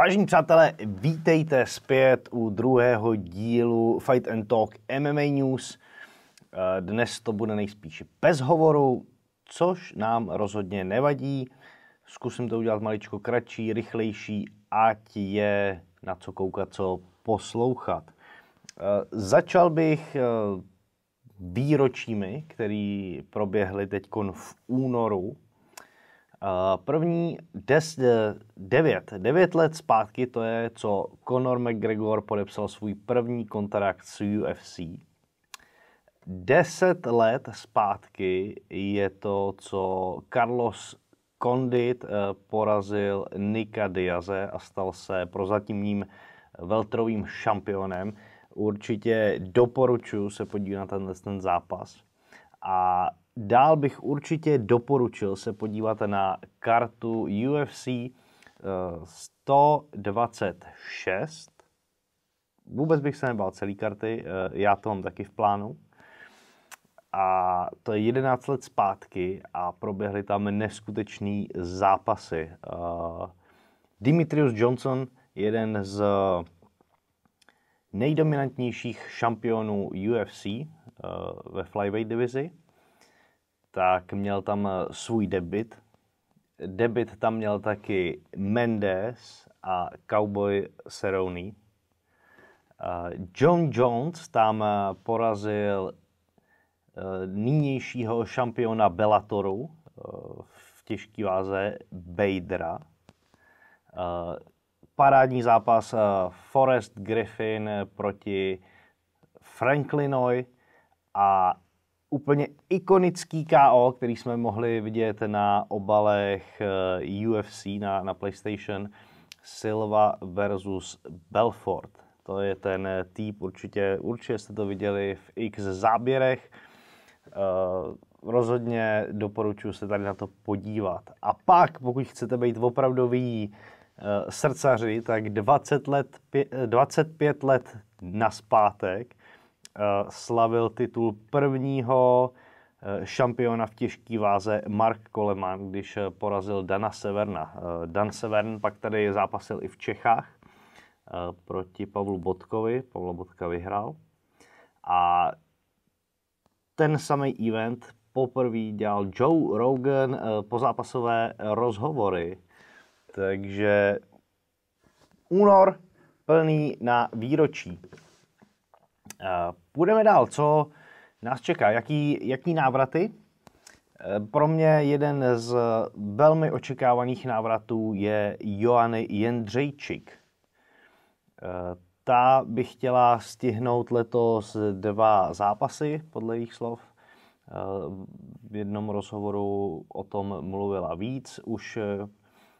Vážení přátelé, vítejte zpět u druhého dílu Fight and Talk MMA News. Eh, dnes to bude nejspíš bez hovoru, což nám rozhodně nevadí. Zkusím to udělat maličko kratší, rychlejší, ať je na co koukat, co poslouchat. Eh, začal bych eh, výročími, které proběhly teď v únoru Eh, první 9, devět let zpátky, to je, co Conor McGregor podepsal svůj první kontrakt s UFC. 10 let zpátky je to, co Carlos Condit eh, porazil Nika Diaze a stal se prozatímním veltrovým šampionem. Určitě doporučuji se podívat na tenhle ten zápas. A Dál bych určitě doporučil se podívat na kartu UFC 126. Eh, Vůbec bych se nebál celý karty, eh, já to mám taky v plánu. A to je 11 let zpátky a proběhly tam neskutečné zápasy. Eh, Dimitrius Johnson, jeden z nejdominantnějších šampionů UFC ve flyweight divizi, tak měl tam eh, svůj debit. Debit tam měl taky Mendes a Cowboy Cerrone. Eh, John Jones tam eh, porazil nynějšího šampiona Bellatoru v těžké váze Bejdra. Parádní zápas Forrest Griffin proti Franklinoj a úplně ikonický KO, který jsme mohli vidět na obalech eh, UFC na, na PlayStation. Silva versus Belfort. To je ten eh, týp, určitě, určitě jste to viděli v x záběrech. Eh, rozhodně doporučuji se tady na to podívat. A pak, pokud chcete být opravdový srdcaři, tak 20 let, 25 let naspátek Eh, slavil titul prvního eh, šampiona v těžké váze Mark Coleman, když eh, porazil Dana Severna. Dan Severn pak tady zápasil i v Čechách proti Pavlu Bodkovi. Pavlo Bodka vyhrál. A ten samý event poprvé dělal Joe Rogan pozápasové rozhovory. Takže únor plný na výročí. Eh, půjdeme dál. Co nás čeká? Jaký, jaký návraty? Eh, pro mě jeden z velmi očekávaných návratů je Joany Jendřejčik. Eh, ta by chtěla stihnout letos dva zápasy, podle jejich slov. V jednom rozhovoru o tom mluvila víc. Už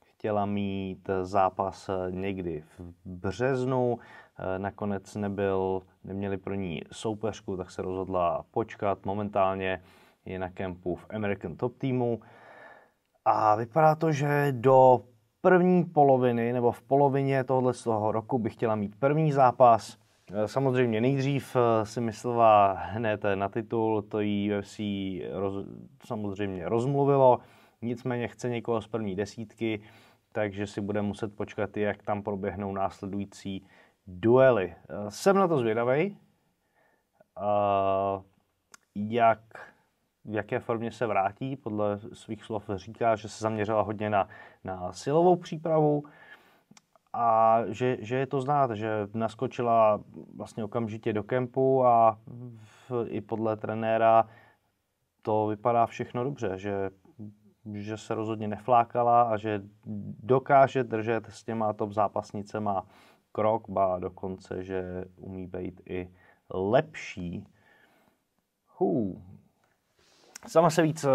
chtěla mít zápas někdy v březnu. Eh, nakonec nebyl, neměli pro ní soupeřku, tak se rozhodla počkat momentálně je na kempu v American Top Teamu A vypadá to, že do první poloviny nebo v polovině tohoto z toho roku by chtěla mít první zápas. Eh, samozřejmě nejdřív eh, si myslela hned na titul, to jí UFC roz, samozřejmě rozmluvilo, nicméně chce někoho z první desítky, takže si bude muset počkat, jak tam proběhnou následující duely. Eh, jsem na to zvědavý, jak, v jaké formě se vrátí. Podle svých slov říká, že se zaměřila hodně na, na silovou přípravu a že, že je to znát, že naskočila vlastně okamžitě do kempu a v, i podle trenéra to vypadá všechno dobře, že, že se rozhodně neflákala a že dokáže držet s těma top zápasnicema krok, ba dokonce, že umí být i lepší. Hů. Sama se víc eh,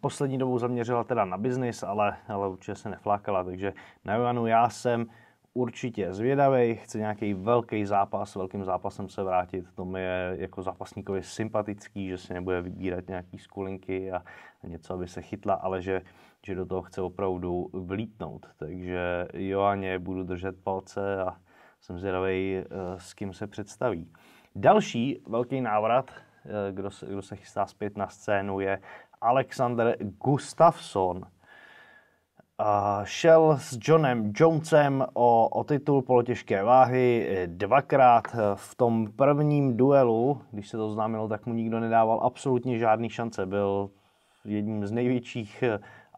poslední dobou zaměřila teda na biznis, ale, ale určitě se neflákala, takže na Joanu já jsem určitě zvědavý, chce nějaký velký zápas, velkým zápasem se vrátit, to mi je jako zápasníkovi sympatický, že si nebude vybírat nějaký skulinky a, a něco, aby se chytla, ale že, že do toho chce opravdu vlítnout. Takže Joaně budu držet palce a, jsem zvědavý, eh, s kým se představí. Další velký návrat, eh, kdo se, kdo se chystá zpět na scénu, je Alexander Gustafsson. šel s Johnem Jonesem o, o titul polotěžké váhy eh, dvakrát. V tom prvním duelu, když se to známilo, tak mu nikdo nedával absolutně žádný šance. Byl jedním z největších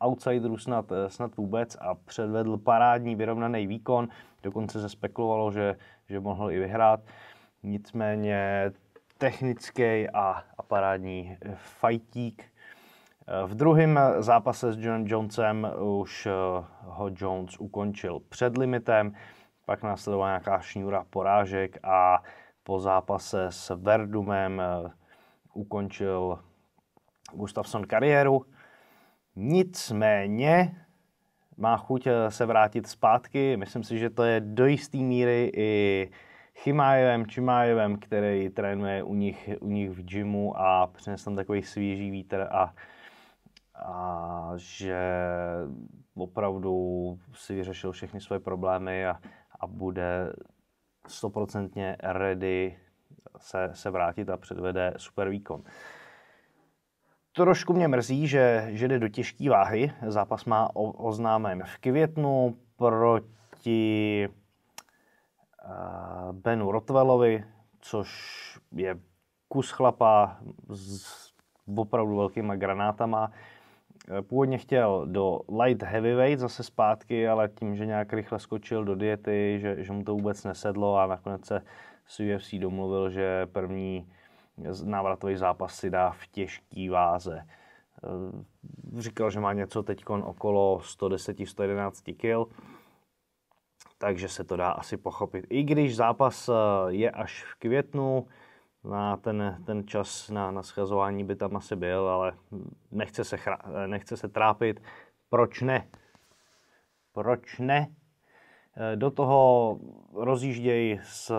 outsiderů snad, eh, snad vůbec a předvedl parádní vyrovnaný výkon. Dokonce se spekulovalo, že, že mohl i vyhrát. Nicméně technický a, a parádní eh, fajtík. Eh, v druhém zápase s Johnem Jonesem už ho Jones ukončil před limitem, pak následovala nějaká šňůra porážek a po zápase s Verdumem ukončil Gustafsson kariéru. Nicméně má chuť eh, se vrátit zpátky. Myslím si, že to je do jisté míry i Chimájevem, Čimájevem, který trénuje u nich, u nich v gymu a přinesl tam takový svěží vítr a, a že opravdu si vyřešil všechny své problémy a, a bude stoprocentně ready se, se vrátit a předvede super výkon. Trošku mě mrzí, že, že jde do těžké váhy. Zápas má o, oznámen v květnu proti uh, Benu Rotvelovi, což je kus chlapa s opravdu velkýma granátama. Eh, původně chtěl do light heavyweight zase zpátky, ale tím, že nějak rychle skočil do diety, že, že mu to vůbec nesedlo a nakonec se s UFC domluvil, že první návratový zápas si dá v těžký váze. E, říkal, že má něco teď okolo 110-111 kg, takže se to dá asi pochopit. I když zápas e, je až v květnu, na ten, ten čas na, na schazování by tam asi byl, ale nechce se, chra, e, nechce se trápit. Proč ne? Proč ne? Do toho rozjížděj s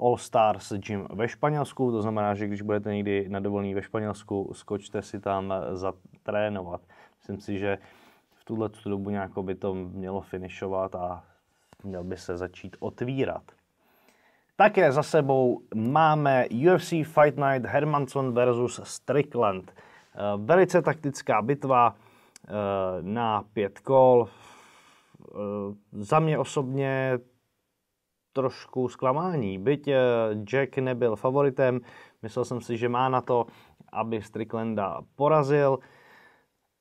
All Stars Gym ve Španělsku, to znamená, že když budete někdy na dovolení ve Španělsku, skočte si tam eh, zatrénovat. Myslím si, že v tuhle dobu nějak by to mělo finišovat a měl by se začít otvírat. Také za sebou máme UFC Fight Night Hermanson versus Strickland. Eh, velice taktická bitva eh, na pět kol. Za mě osobně trošku zklamání. Byť eh, Jack nebyl favoritem, myslel jsem si, že má na to, aby Stricklanda porazil,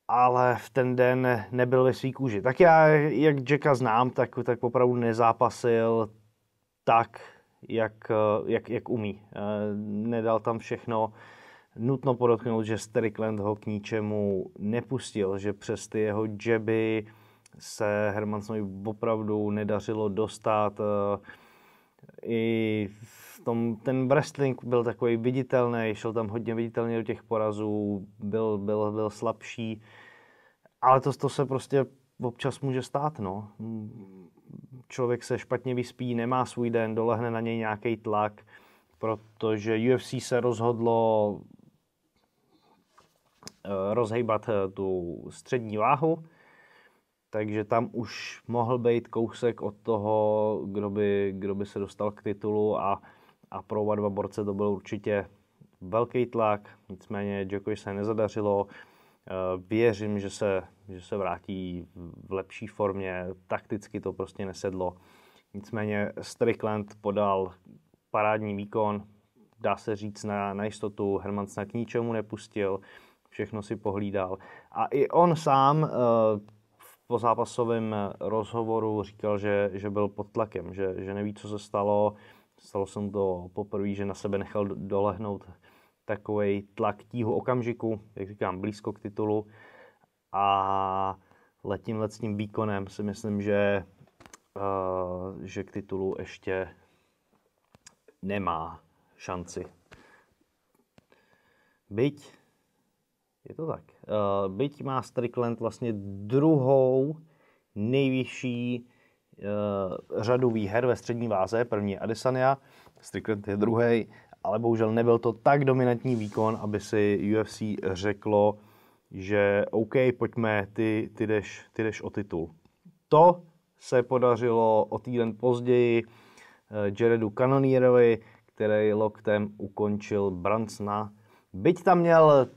ale v ten den nebyl ve svý kůži. Tak já, jak Jacka znám, tak, tak opravdu nezápasil tak, jak, eh, jak, jak umí. Eh, nedal tam všechno. Nutno podotknout, že Strickland ho k ničemu nepustil, že přes ty jeho džeby se Hermansovi opravdu nedařilo dostat. Uh, i v tom, ten wrestling byl takový viditelný, šel tam hodně viditelně do těch porazů, byl, byl, byl slabší, ale to, to se prostě občas může stát, no. Člověk se špatně vyspí, nemá svůj den, dolehne na něj nějaký tlak, protože UFC se rozhodlo eh, rozhejbat eh, tu střední váhu, takže tam už mohl být kousek od toho, kdo by, kdo by se dostal k titulu a, a pro oba dva borce to byl určitě velký tlak, nicméně Djokovic se nezadařilo, eh, věřím, že se, že se vrátí v lepší formě, takticky to prostě nesedlo, nicméně Strickland podal parádní výkon, dá se říct na, na jistotu, Herman snad k ničemu nepustil, všechno si pohlídal. A i on sám eh, po zápasovém eh, rozhovoru říkal, že, že byl pod tlakem, že, že neví, co se stalo. Stalo se mu to poprvé, že na sebe nechal dolehnout takový tlak tího okamžiku, jak říkám, blízko k titulu. A letím letním výkonem si myslím, že, uh, že k titulu ještě nemá šanci. Byť je to tak. Uh, byť má Strickland vlastně druhou nejvyšší uh, řadu výher ve střední váze, první je Adesanya, Strickland je druhý, ale bohužel nebyl to tak dominantní výkon, aby si UFC řeklo, že OK, pojďme, ty, ty, jdeš, ty jdeš o titul. To se podařilo o týden později eh, Jaredu Kanonierovi, který loktem ukončil Brancna. Byť tam měl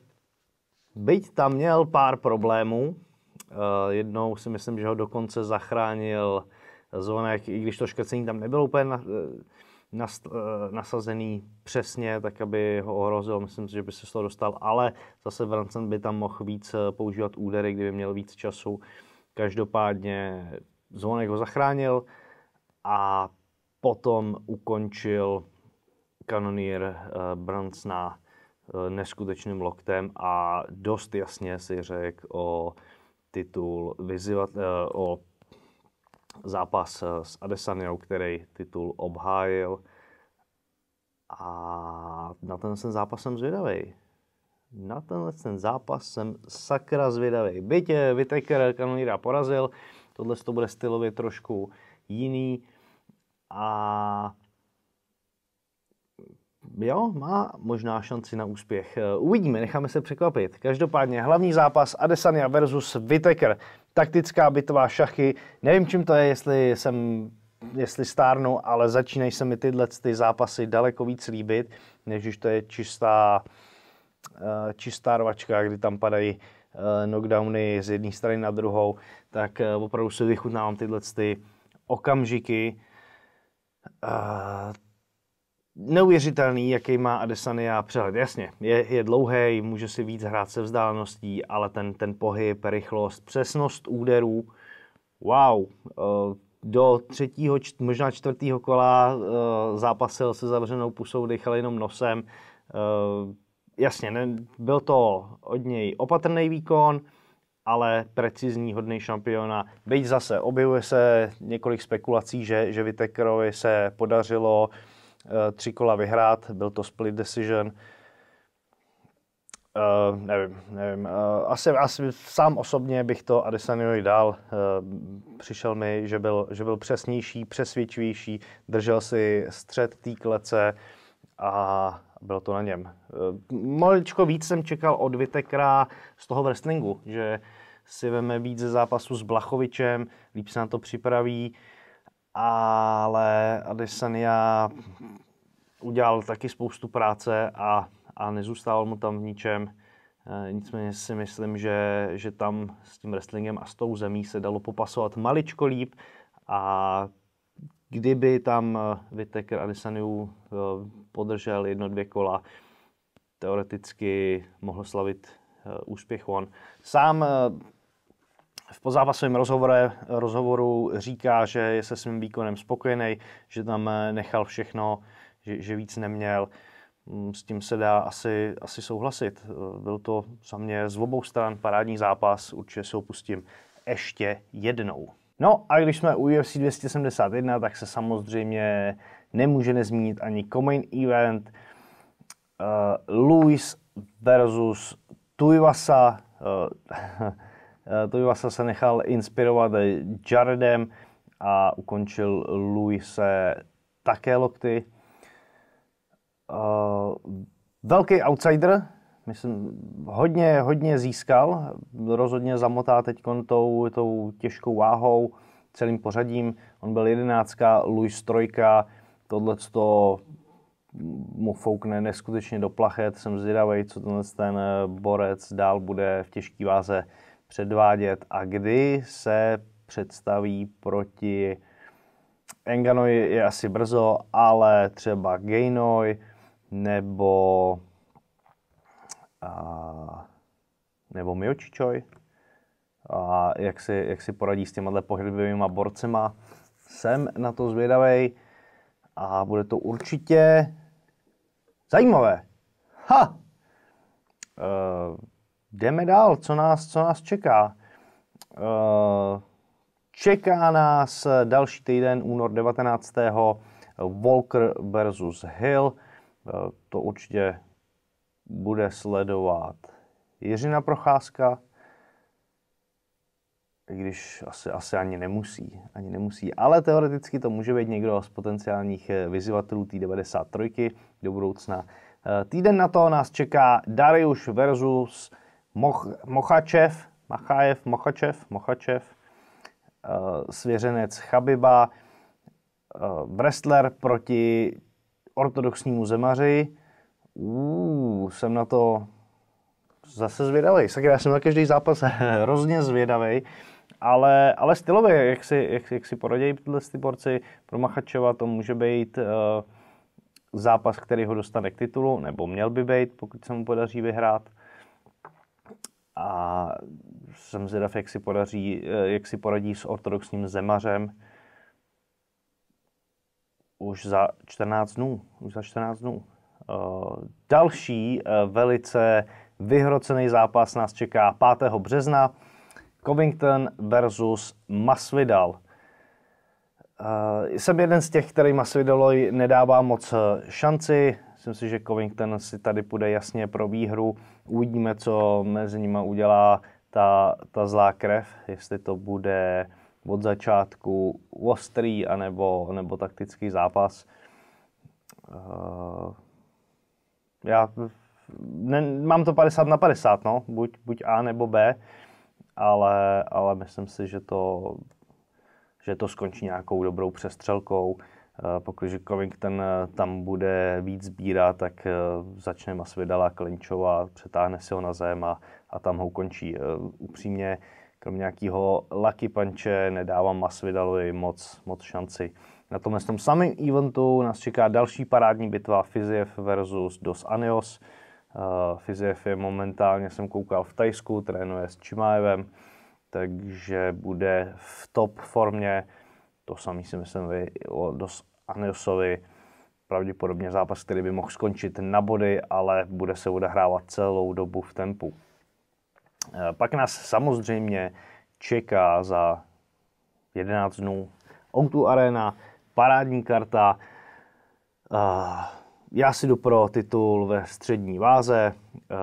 Byť tam měl pár problémů, eh, jednou si myslím, že ho dokonce zachránil zvonek, i když to škrcení tam nebylo úplně eh, eh, nasazený přesně, tak aby ho ohrozil, myslím si, že by se z toho dostal, ale zase Vrancen by tam mohl víc používat údery, kdyby měl víc času. Každopádně zvonek ho zachránil a potom ukončil kanonýr Brancna Eh, neskutečným loktem a dost jasně si řekl o titul vyzývat, eh, o zápas eh, s Adesanyou, který titul obhájil. A na ten jsem zápas jsem zvědavý. Na tenhle ten zápas jsem sakra zvědavý. Byť Vitek Kanonýra porazil, tohle to bude stylově trošku jiný. A jo, má možná šanci na úspěch. Eh, uvidíme, necháme se překvapit. Každopádně hlavní zápas Adesanya versus Whittaker. Taktická bitva šachy. Nevím, čím to je, jestli jsem jestli stárnu, ale začínají se mi tyhle ty zápasy daleko víc líbit, než když to je čistá, eh, čistá rvačka, kdy tam padají eh, knockdowny z jedné strany na druhou, tak opravdu si vychutnávám tyhle ty okamžiky neuvěřitelný, jaký má Adesanya přehled. Jasně, je, je dlouhý, může si víc hrát se vzdáleností, ale ten, ten pohyb, rychlost, přesnost úderů, wow, eh, do třetího, možná čtvrtého kola eh, zápasil se zavřenou pusou, dechal jenom nosem. Eh, jasně, ne, byl to od něj opatrný výkon, ale precizní, hodný šampiona. Byť zase objevuje se několik spekulací, že, že Vitekrovi se podařilo uh, Eh, tři kola vyhrát, byl to split decision. Uh, nevím, nevím. Uh, asi, asi sám osobně bych to Adesanyovi dal. Uh, přišel mi, že byl, že byl přesnější, přesvědčivější, držel si střed té klece a bylo to na něm. Uh, maličko víc jsem čekal od Vitekra z toho wrestlingu, že si veme víc ze zápasu s Blachovičem, líp se na to připraví. Uh, ale Adesanya udělal taky spoustu práce a, a nezůstával mu tam v ničem. E, nicméně si myslím, že, že tam s tím wrestlingem a s tou zemí se dalo popasovat maličko líp a kdyby tam e, Whittaker Adesanyu e, podržel jedno, dvě kola, teoreticky mohl slavit úspěch on. Sám v pozápasovém rozhovoru říká, že je se svým výkonem spokojený, že tam eh, nechal všechno, že, že víc neměl. Mm, s tím se dá asi, asi souhlasit. Eh, byl to za mě z obou stran parádní zápas, určitě se opustím ještě jednou. No a když jsme u UFC 271, tak se samozřejmě nemůže nezmínit ani Comain Event, uh, eh, Luis versus Tuivasa, uh, Eh, to vás vlastně se nechal inspirovat eh, Jaredem a ukončil Luise také lokty. Eh, velký outsider, myslím, hodně, hodně získal, rozhodně zamotá teď tou, tou těžkou váhou, celým pořadím. On byl jedenáctka, Luis trojka, tohle to mu foukne neskutečně do plachet. Jsem zvědavý, co tenhle ten borec dál bude v těžké váze předvádět a kdy se představí proti Enganoi je asi brzo, ale třeba Gainoj nebo a, nebo Miočičoj, a jak si, jak si poradí s těma pohyblivými borcema. Jsem na to zvědavý a bude to určitě zajímavé. Ha! Eh, jdeme dál, co nás, co nás čeká. Eh, čeká nás další týden, únor 19. Walker versus Hill. Eh, to určitě bude sledovat Jiřina Procházka, i když asi, asi ani nemusí, ani nemusí. Ale teoreticky to může být někdo z potenciálních eh, vyzývatelů t 93 do budoucna. Týden na to nás čeká Darius versus Moch, Mochačev, Machájev, Mochačev, Mochačev, eh, svěřenec Chabiba, eh, wrestler proti ortodoxnímu zemaři. Uuu, jsem na to zase zvědavý. Sakra, já jsem na každý zápas hrozně zvědavý, ale, ale stylově, jak si, jak, jak si poradějí tyhle borci, pro Machačeva to může být uh, zápas, který ho dostane k titulu, nebo měl by být, pokud se mu podaří vyhrát a jsem zvědav, jak si, podaří, eh, jak si poradí s ortodoxním zemařem už za 14 dnů. Už za 14 dnů. Eh, další eh, velice vyhrocený zápas nás čeká 5. března. Covington versus Masvidal. jsem jeden z těch, který Masvidaloj nedává moc šanci. Myslím si, že Covington si tady půjde jasně pro výhru. Uvidíme, co mezi nimi udělá ta, ta zlá krev, jestli to bude od začátku ostrý anebo, nebo taktický zápas. Uh, já ne, mám to 50 na 50, no, buď, buď A nebo B, ale, ale myslím si, že to, že to skončí nějakou dobrou přestřelkou. Eh, pokud Covington eh, tam bude víc sbírat, tak eh, začne Masvidala klinčovat, přetáhne si ho na zem a, a tam ho ukončí. Upřímně, krom nějakého lucky punche, nedávám Masvidalovi moc, moc šanci. Na tomhle tom samém eventu nás čeká další parádní bitva Fiziev versus Dos Anios. Fiziev je momentálně, jsem koukal v Tajsku, trénuje s Čimájevem, takže bude v top formě. To samý si myslím vy o Dos Aniosovi pravděpodobně zápas, který by mohl skončit na body, ale bude se odehrávat celou dobu v tempu. Eh, pak nás samozřejmě čeká za 11 dnů Outu Arena, parádní karta, eh, já si jdu pro titul ve střední váze, eh,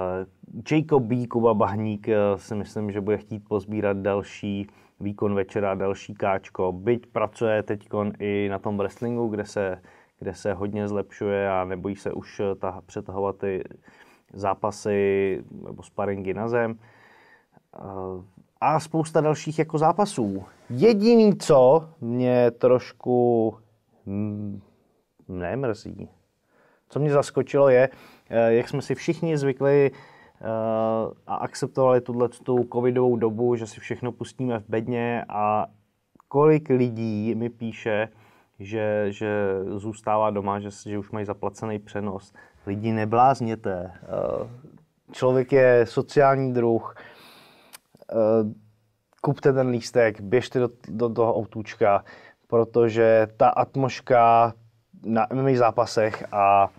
Jacob Kuba Bahník eh, si myslím, že bude chtít pozbírat další výkon večera, další káčko. Byť pracuje teď i na tom wrestlingu, kde se, kde se hodně zlepšuje a nebojí se už eh, ta, přetahovat ty zápasy nebo sparingy na zem. Eh, a spousta dalších jako zápasů. Jediný, co mě trošku hm, nemrzí, co mě zaskočilo je, jak jsme si všichni zvykli Eh, a akceptovali tuhle tu covidovou dobu, že si všechno pustíme v bedně a kolik lidí mi píše, že, že zůstává doma, že, že už mají zaplacený přenos. Lidi, neblázněte. Eh, člověk je sociální druh. Eh, kupte ten lístek, běžte do, do toho autůčka, protože ta atmoška na MMA zápasech a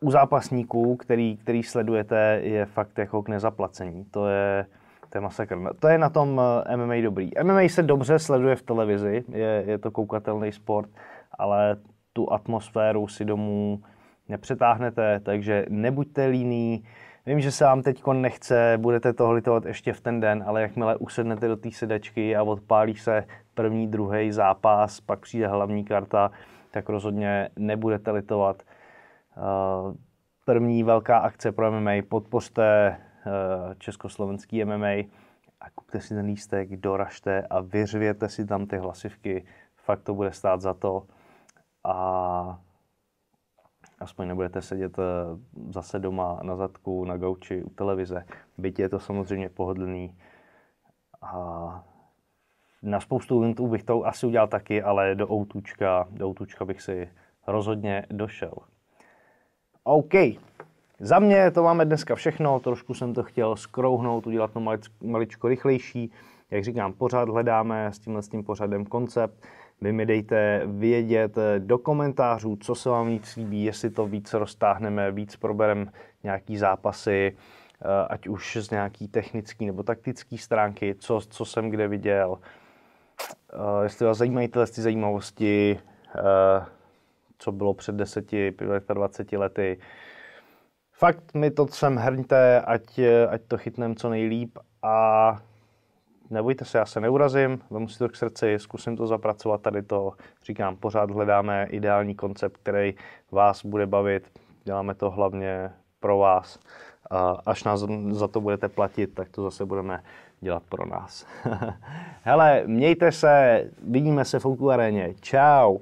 u zápasníků, který, který sledujete, je fakt jako k nezaplacení. To je, to je masakr. No, to je na tom eh, MMA dobrý. MMA se dobře sleduje v televizi, je, je to koukatelný sport, ale tu atmosféru si domů nepřetáhnete, takže nebuďte líní. Vím, že se vám teď nechce, budete toho litovat ještě v ten den, ale jakmile usednete do té sedačky a odpálí se první, druhý zápas, pak přijde hlavní karta, tak rozhodně nebudete litovat. Eh, první velká akce pro MMA, podpořte eh, československý MMA a kupte si ten lístek, doražte a vyřvěte si tam ty hlasivky. Fakt to bude stát za to a aspoň nebudete sedět eh, zase doma na zadku, na gauči, u televize. Byť je to samozřejmě pohodlný. A na spoustu eventů bych to asi udělal taky, ale do outučka, do outučka bych si rozhodně došel. OK. Za mě to máme dneska všechno, trošku jsem to chtěl skrouhnout, udělat to maličko rychlejší. Jak říkám, pořád hledáme s tímhle s tím pořadem koncept. Vy mi dejte vědět do komentářů, co se vám víc líbí, jestli to víc roztáhneme, víc proberem nějaký zápasy, eh, ať už z nějaký technický nebo taktický stránky, co, co jsem kde viděl. Eh, jestli vás zajímají tyhle zajímavosti, eh, co bylo před 10, 25 lety. Fakt mi to sem hrňte, ať, ať to chytneme co nejlíp a nebojte se, já se neurazím, Vám si to k srdci, zkusím to zapracovat tady to. Říkám, pořád hledáme ideální koncept, který vás bude bavit. Děláme to hlavně pro vás. A až nás za to budete platit, tak to zase budeme dělat pro nás. Hele, mějte se, vidíme se v Aréně. Čau!